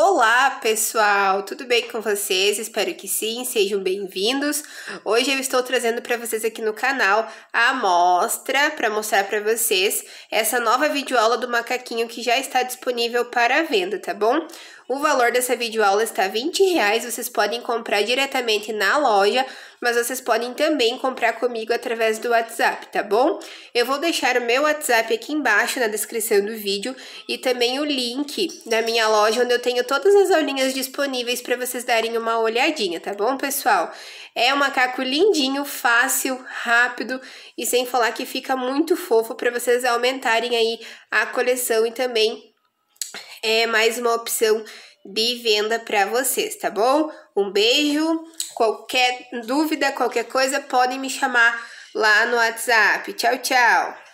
Olá, pessoal! Tudo bem com vocês? Espero que sim, sejam bem-vindos. Hoje eu estou trazendo para vocês aqui no canal a amostra para mostrar para vocês essa nova videoaula do macaquinho que já está disponível para venda, tá bom? O valor dessa videoaula está R$ 20, reais, vocês podem comprar diretamente na loja mas vocês podem também comprar comigo através do WhatsApp, tá bom? Eu vou deixar o meu WhatsApp aqui embaixo na descrição do vídeo e também o link da minha loja onde eu tenho todas as aulinhas disponíveis para vocês darem uma olhadinha, tá bom, pessoal? É um macaco lindinho, fácil, rápido e sem falar que fica muito fofo para vocês aumentarem aí a coleção e também é mais uma opção de venda para vocês, tá bom? Um beijo, Qualquer dúvida, qualquer coisa, podem me chamar lá no WhatsApp. Tchau, tchau!